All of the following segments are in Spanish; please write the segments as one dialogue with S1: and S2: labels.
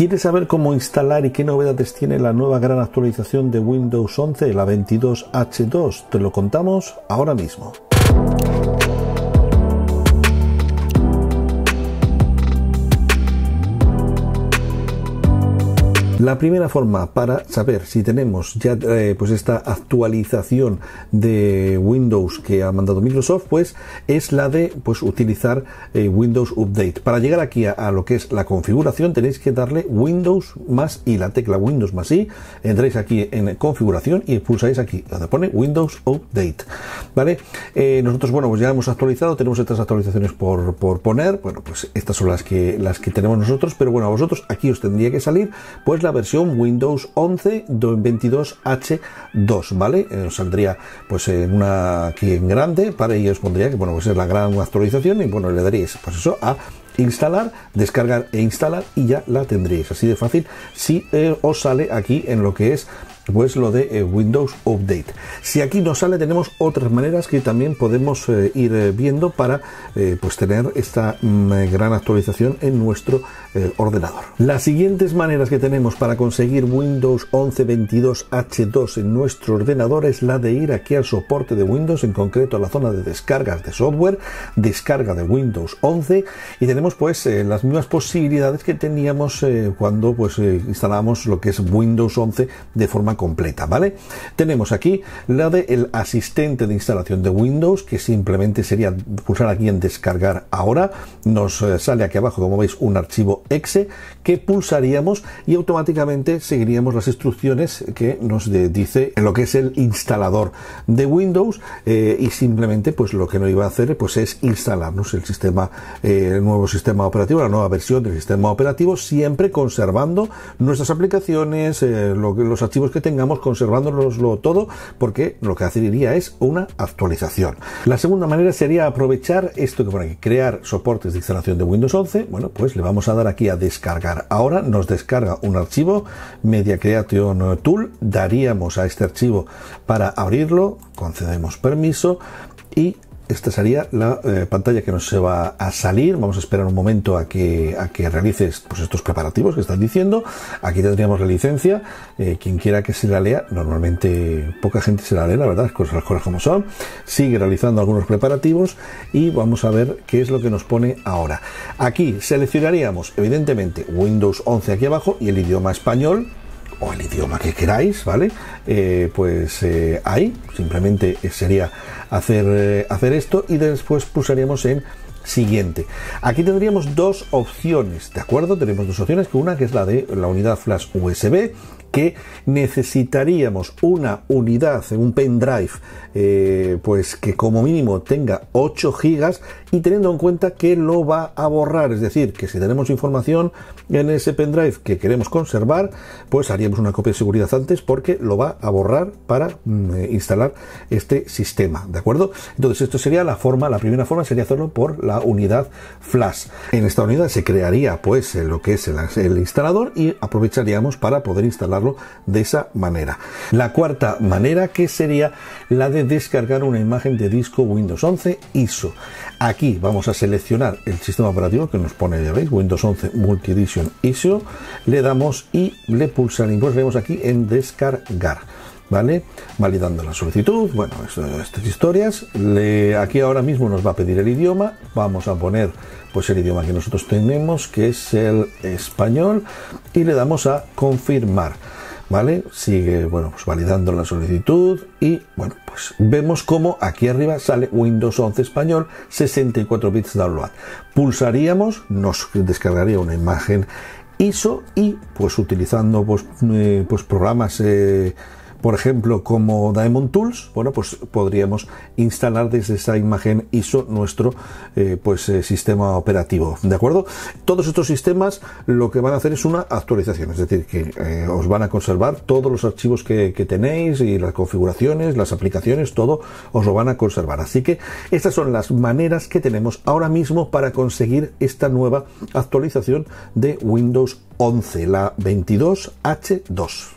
S1: ¿Quieres saber cómo instalar y qué novedades tiene la nueva gran actualización de Windows 11, la 22H2? Te lo contamos ahora mismo. La primera forma para saber si tenemos ya eh, pues esta actualización de Windows que ha mandado Microsoft, pues es la de pues utilizar eh, Windows Update. Para llegar aquí a, lo que es la configuración tenéis que darle Windows más y la tecla Windows más y Entráis aquí en configuración y pulsáis aquí donde pone Windows Update. Vale, eh, nosotros bueno pues ya hemos actualizado, tenemos estas actualizaciones por, por poner. Bueno pues estas son las que las que tenemos nosotros, pero bueno a vosotros aquí os tendría que salir pues la versión Windows 11 22H2, ¿vale? Nos eh, saldría pues en una aquí en grande, para ellos pondría que bueno, pues es la gran actualización y bueno, le daríais pues eso a instalar, descargar e instalar y ya la tendréis. Así de fácil si eh, os sale aquí en lo que es pues lo de eh, Windows Update. Si aquí no sale, tenemos otras maneras que también podemos eh, ir eh, viendo para pues tener esta mm, gran actualización en nuestro ordenador. Las siguientes maneras que tenemos para conseguir Windows 11 22 H2 en nuestro ordenador es la de ir aquí al soporte de Windows, en concreto a la zona de descargas de software, descarga de Windows 11 y tenemos pues las mismas posibilidades que teníamos cuando pues instalábamos lo que es Windows 11 de forma completa, ¿vale? Tenemos aquí la de el asistente de instalación de Windows, que simplemente sería pulsar aquí en descargar ahora. Nos eh, sale aquí abajo, como veis, un archivo exe que pulsaríamos y automáticamente seguiríamos las instrucciones que nos dice en lo que es el instalador de Windows eh, y simplemente pues lo que nos iba a hacer pues es instalarnos el sistema, eh, el nuevo sistema operativo, la nueva versión del sistema operativo, siempre conservando nuestras aplicaciones, los archivos que tenemos tengamos conservándonoslo todo porque lo que hacería es una actualización. La segunda manera sería aprovechar esto que para aquí, crear soportes de instalación de Windows 11. Bueno, pues le vamos a dar aquí a descargar. Ahora nos descarga un archivo Media Creation Tool. Daríamos a este archivo para abrirlo, concedemos permiso y esta sería la eh, pantalla que nos se va a salir. Vamos a esperar un momento a que, a que realices pues, estos preparativos que están diciendo. Aquí tendríamos la licencia. Eh, quien quiera que se la lea, normalmente poca gente se la lee, la verdad, cosas, las cosas como son. Sigue realizando algunos preparativos y vamos a ver qué es lo que nos pone ahora. Aquí seleccionaríamos, evidentemente, Windows 11 aquí abajo y el idioma español o el idioma que queráis, ¿vale? Eh, pues eh, ahí simplemente eh, sería hacer, hacer esto y después pulsaríamos en siguiente. Aquí tendríamos dos opciones, ¿de acuerdo? Tenemos dos opciones, que una que es la de la unidad flash USB que necesitaríamos una unidad, en un pendrive, eh, pues que como mínimo tenga 8 gigas y teniendo en cuenta que lo va a borrar, es decir, que si tenemos información en ese pendrive que queremos conservar, pues haríamos una copia de seguridad antes porque lo va a borrar para mm, eh, instalar este sistema, ¿de acuerdo? Entonces esto sería la forma, la primera forma sería hacerlo por la unidad flash. En esta unidad se crearía pues eh, lo que es el instalador y aprovecharíamos para poder instalar de esa manera. La cuarta manera que sería la de descargar una imagen de disco Windows 11 ISO. Aquí vamos a seleccionar el sistema operativo que nos pone, ya veis, Windows 11 Multi Edition ISO, le damos y le pulsaremos, vemos aquí en descargar ¿vale? Validando la solicitud, bueno, estas historias. Le, aquí ahora mismo nos va a pedir el idioma, vamos a poner pues el idioma que nosotros tenemos, que es el español, y le damos a confirmar. ¿Vale? Sigue, bueno, pues validando la solicitud y, bueno, pues vemos cómo aquí arriba sale Windows 11 español 64 bits download. Pulsaríamos, nos descargaría una imagen ISO y, pues utilizando, pues, eh, pues programas... Eh, por ejemplo, como Daemon Tools, bueno, pues podríamos instalar desde esa imagen ISO nuestro eh, pues, eh, sistema operativo. ¿De acuerdo? Todos estos sistemas lo que van a hacer es una actualización, es decir, que eh, os van a conservar todos los archivos que tenéis y las configuraciones, las aplicaciones, todo os lo van a conservar. Así que estas son las maneras que tenemos ahora mismo para conseguir esta nueva actualización de Windows 11, la 22H2.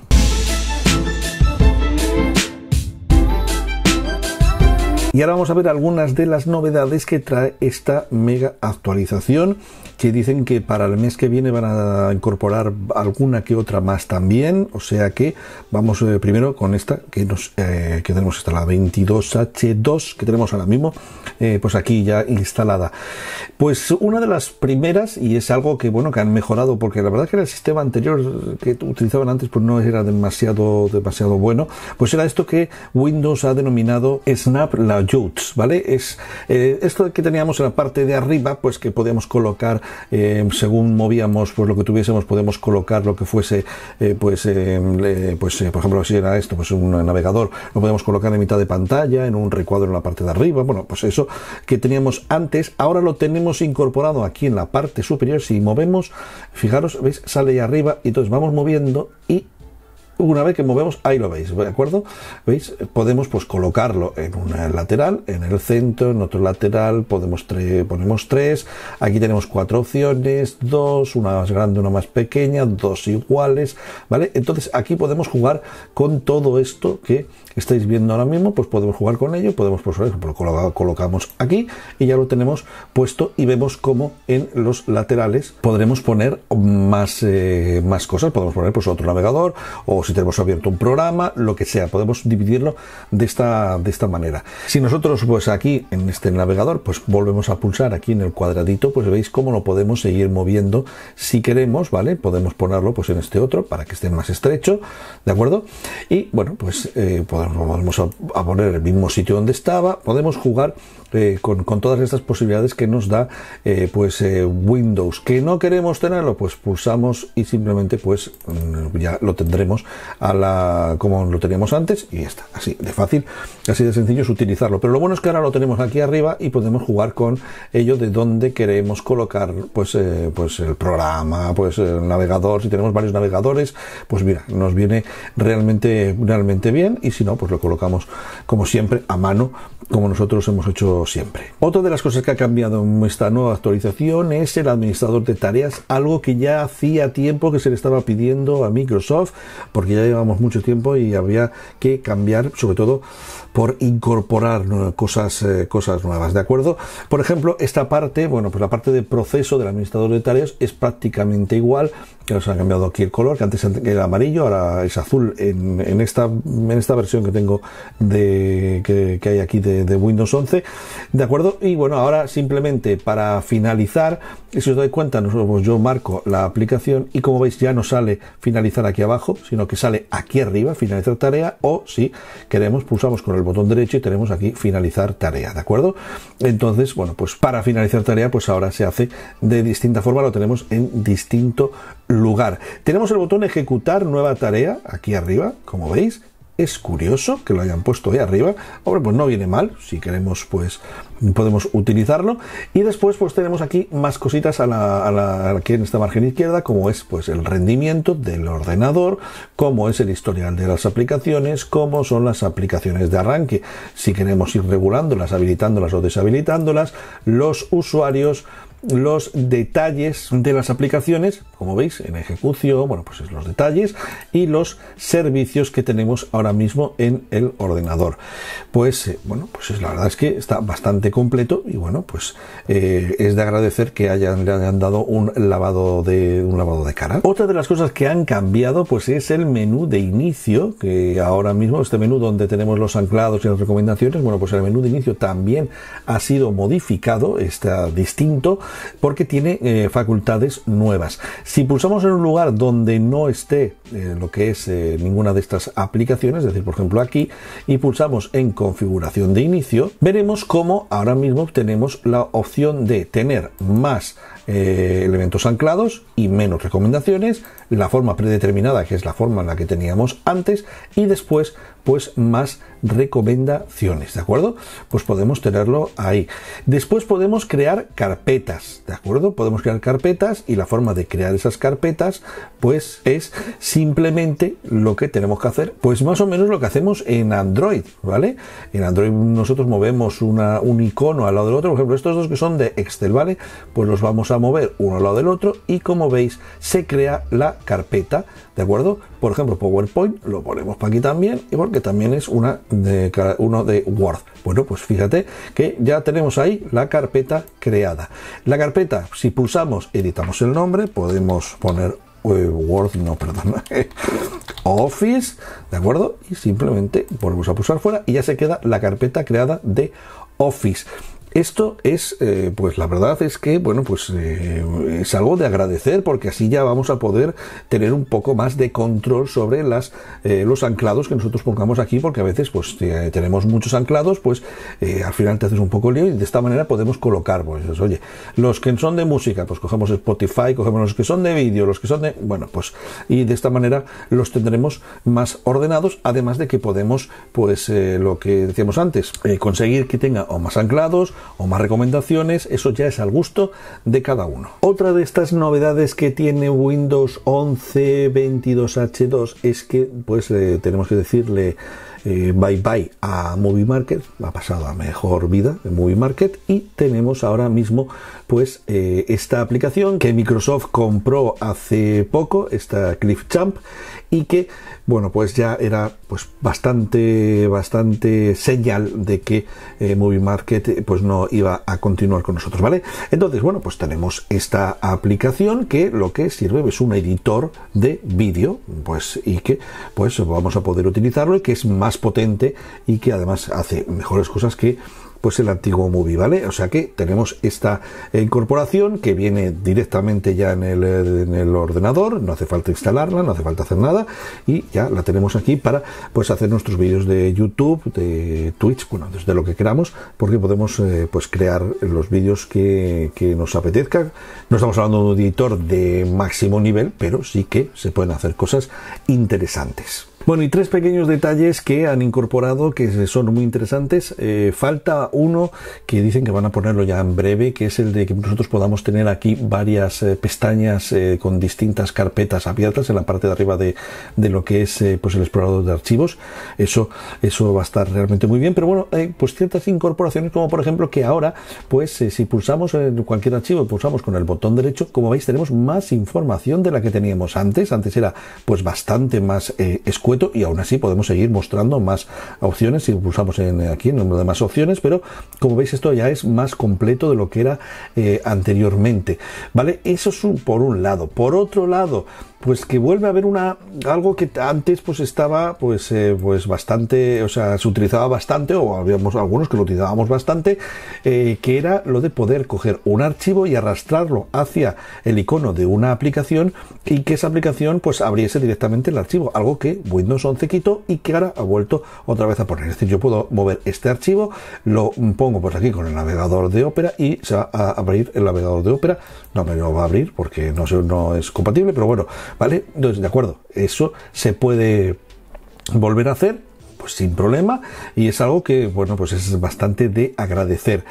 S1: Y ahora vamos a ver algunas de las novedades que trae esta mega actualización, que dicen que para el mes que viene van a incorporar alguna que otra más también, o sea que vamos eh, primero con esta que, nos, eh, que tenemos hasta la 22H2 que tenemos ahora mismo, eh, pues aquí ya instalada. Pues una de las primeras, y es algo que bueno, que han mejorado, porque la verdad que el sistema anterior que utilizaban antes pues no era demasiado, demasiado bueno, pues era esto que Windows ha denominado Snap, la Jutes, ¿vale? Es eh, esto que teníamos en la parte de arriba, pues que podíamos colocar, eh, según movíamos, pues lo que tuviésemos, podemos colocar lo que fuese, eh, pues, pues por ejemplo, si era esto, pues un navegador, lo podemos colocar en mitad de pantalla, en un recuadro en la parte de arriba, bueno, pues eso que teníamos antes, ahora lo tenemos incorporado aquí en la parte superior, si movemos, fijaros, veis, sale ahí arriba, y entonces vamos moviendo y una vez que movemos, ahí lo veis, ¿de acuerdo? ¿Veis? Podemos pues colocarlo en un lateral, en el centro, en otro lateral, podemos ponemos tres, aquí tenemos cuatro opciones, dos, una más grande, una más pequeña, dos iguales, ¿vale? Entonces aquí podemos jugar con todo esto que estáis viendo ahora mismo, pues podemos jugar con ello, podemos, pues, por ejemplo, lo colocamos aquí y ya lo tenemos puesto y vemos cómo en los laterales podremos poner más, eh, más cosas, podemos poner pues otro navegador o si tenemos abierto un programa, lo que sea. Podemos dividirlo de esta, de esta manera. Si nosotros, pues aquí en este navegador, pues volvemos a pulsar aquí en el cuadradito, pues veis cómo lo podemos seguir moviendo si queremos, ¿vale? Podemos ponerlo pues en este otro para que esté más estrecho, ¿de acuerdo? Y bueno, pues eh, podemos, a poner el mismo sitio donde estaba, podemos jugar este, con, todas estas posibilidades que nos da eh, pues eh, Windows. ¿Que no queremos tenerlo? Pues pulsamos y simplemente pues mm, ya lo tendremos a la como lo teníamos antes y ya está. Así de fácil, así de sencillo es utilizarlo. Pero lo bueno es que ahora lo tenemos aquí arriba y podemos jugar con ello de donde queremos colocar pues, eh, pues el programa, pues el navegador, si tenemos varios navegadores, pues mira, nos viene realmente, realmente bien y si no, pues lo colocamos como siempre a mano, como nosotros hemos hecho siempre. Otra de las cosas que ha cambiado en esta nueva actualización es el administrador de tareas, algo que ya hacía tiempo que se le estaba pidiendo a Microsoft, porque ya llevamos mucho tiempo y había que cambiar, sobre todo por incorporar cosas, eh, cosas nuevas, ¿de acuerdo? Por ejemplo, esta parte, bueno, pues la parte de proceso del administrador de tareas es prácticamente igual, que nos han cambiado aquí el color, que antes era amarillo, ahora es azul en, en esta, en esta versión que tengo de, que, hay aquí de, de Windows 11 ¿De acuerdo? Y bueno, ahora simplemente para finalizar, si os dais cuenta, nosotros, yo marco la aplicación y como veis ya no sale finalizar aquí abajo, sino que sale aquí arriba, finalizar tarea, o si queremos, pulsamos con el botón derecho y tenemos aquí finalizar tarea, ¿de acuerdo? Entonces, bueno, pues para finalizar tarea, pues ahora se hace de distinta forma, lo tenemos en distinto lugar. Tenemos el botón ejecutar nueva tarea aquí arriba, como veis, es curioso que lo hayan puesto ahí arriba. Hombre, pues no viene mal. Si queremos, pues podemos utilizarlo. Y después, pues tenemos aquí más cositas aquí en esta margen izquierda, como es pues el rendimiento del ordenador, cómo es el historial de las aplicaciones, cómo son las aplicaciones de arranque. Si queremos ir regulándolas, habilitándolas o deshabilitándolas, los usuarios, los detalles de las aplicaciones, como veis, en ejecución, bueno, pues es los detalles y los servicios que tenemos ahora mismo en el ordenador. Pues, eh, bueno, pues la verdad es que está bastante completo y bueno, pues eh, es de agradecer que hayan, le hayan dado un lavado, de, un lavado de cara. Otra de las cosas que han cambiado, pues es el menú de inicio, que ahora mismo este menú donde tenemos los anclados y las recomendaciones, bueno, pues el menú de inicio también ha sido modificado, está distinto porque tiene eh, facultades nuevas. Si pulsamos en un lugar donde no esté eh, lo que es eh, ninguna de estas aplicaciones, es decir, por ejemplo aquí, y pulsamos en configuración de inicio, veremos cómo ahora mismo tenemos la opción de tener más elementos anclados y menos recomendaciones, la forma predeterminada, que es la forma en la que teníamos antes, y después, pues más recomendaciones, ¿de acuerdo? Pues podemos tenerlo ahí. Después podemos crear carpetas, ¿de acuerdo? Podemos crear carpetas y la forma de crear esas carpetas, pues es simplemente lo que tenemos que hacer, pues más o menos lo que hacemos en Android, ¿vale? En Android nosotros movemos una, un icono al lado del otro, por ejemplo, estos dos que son de Excel, ¿vale? Pues los vamos a mover uno al lado del otro y como veis se crea la carpeta, ¿de acuerdo? Por ejemplo, PowerPoint lo ponemos para aquí también, y porque también es una de cada uno de Word. Bueno, pues fíjate que ya tenemos ahí la carpeta creada. La carpeta, si pulsamos, editamos el nombre, podemos poner eh, Word, no, perdón, Office, ¿de acuerdo? Y simplemente volvemos a pulsar fuera y ya se queda la carpeta creada de Office. Esto es, eh, pues la verdad es que, bueno, pues eh, es algo de agradecer porque así ya vamos a poder tener un poco más de control sobre las, eh, los anclados que nosotros pongamos aquí porque a veces pues tenemos muchos anclados, pues al final te haces un poco lío y de esta manera podemos colocar, pues, oye, los que son de música, pues cogemos Spotify, cogemos los que son de vídeo, los que son de, bueno, pues, y de esta manera los tendremos más ordenados, además de que podemos, pues, lo que decíamos antes, conseguir que tenga o más anclados, o más recomendaciones, eso ya es al gusto de cada uno. Otra de estas novedades que tiene Windows 11 22H2 es que pues eh, tenemos que decirle eh, bye bye a Movie Market, ha pasado a mejor vida de Movie Market y tenemos ahora mismo pues eh, esta aplicación que Microsoft compró hace poco, esta Cliff Champ y que bueno pues ya era pues bastante bastante señal de que Movie Market pues no iba a continuar con nosotros, ¿vale? Entonces, bueno, pues tenemos esta aplicación que lo que sirve es un editor de vídeo, pues, y que, pues, vamos a poder utilizarlo y que es más potente y que además hace mejores cosas que pues el antiguo Movie, ¿vale? O sea que tenemos esta incorporación que viene directamente ya en el, ordenador, no hace falta instalarla, no hace falta hacer nada y ya la tenemos aquí para pues hacer nuestros vídeos de YouTube, de Twitch, bueno, desde lo que queramos, porque podemos eh, pues crear los vídeos que, que nos apetezca. No estamos hablando de un editor de máximo nivel, pero sí que se pueden hacer cosas interesantes. Bueno, y tres pequeños detalles que han incorporado que son muy interesantes. Eh, falta uno que dicen que van a ponerlo ya en breve, que es el de que nosotros podamos tener aquí varias eh, pestañas eh, con distintas carpetas abiertas en la parte de arriba de, de lo que es pues el explorador de archivos. Eso, eso va a estar realmente muy bien. Pero bueno, pues ciertas incorporaciones, como por ejemplo que ahora, pues si pulsamos en cualquier archivo, pulsamos con el botón derecho, como veis tenemos más información de la que teníamos antes. Antes era pues bastante más escuela y aún así podemos seguir mostrando más opciones si pulsamos en, eh, aquí en el número de más opciones, pero como veis esto ya es más completo de lo que era eh, anteriormente, ¿vale? Eso es un, por un lado. Por otro lado, pues que vuelve a haber una algo que antes pues estaba pues eh, pues bastante o sea se utilizaba bastante o habíamos algunos que lo utilizábamos bastante eh, que era lo de poder coger un archivo y arrastrarlo hacia el icono de una aplicación y que esa aplicación pues abriese directamente el archivo algo que Windows 11 quitó y que ahora ha vuelto otra vez a poner es decir yo puedo mover este archivo lo pongo pues aquí con el navegador de Opera y se va a abrir el navegador de Opera no me lo va a abrir porque no no es compatible pero bueno ¿Vale? Entonces, de acuerdo, eso se puede volver a hacer pues, sin problema y es algo que, bueno, pues es bastante de agradecer.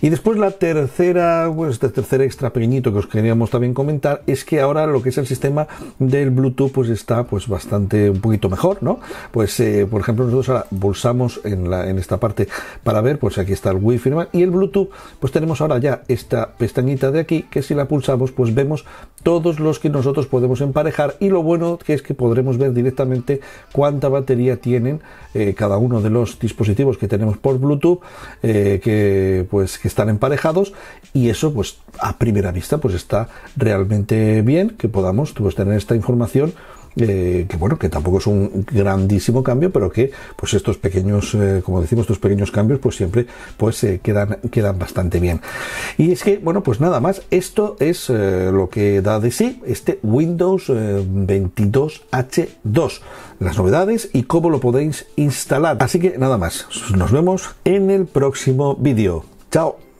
S1: Y después la tercera, pues este tercer extra pequeñito que os queríamos también comentar es que ahora lo que es el sistema del Bluetooth pues está pues bastante un poquito mejor, ¿no? Pues eh, por ejemplo nosotros ahora pulsamos en, la, en esta parte para ver, pues aquí está el Wi-Fi y el Bluetooth, pues tenemos ahora ya esta pestañita de aquí que si la pulsamos pues vemos todos los que nosotros podemos emparejar y lo bueno que es que podremos ver directamente cuánta batería tienen eh, cada uno de los dispositivos que tenemos por Bluetooth eh, que pues que están emparejados y eso pues a primera vista pues está realmente bien que podamos pues, tener esta información eh, que bueno, que tampoco es un grandísimo cambio, pero que pues estos pequeños, eh, como decimos, estos pequeños cambios, pues siempre pues se eh, quedan, quedan bastante bien. Y es que, bueno, pues nada más, esto es lo que da de sí este Windows 22H2, las novedades y cómo lo podéis instalar. Así que nada más, nos vemos en el próximo vídeo. Chao.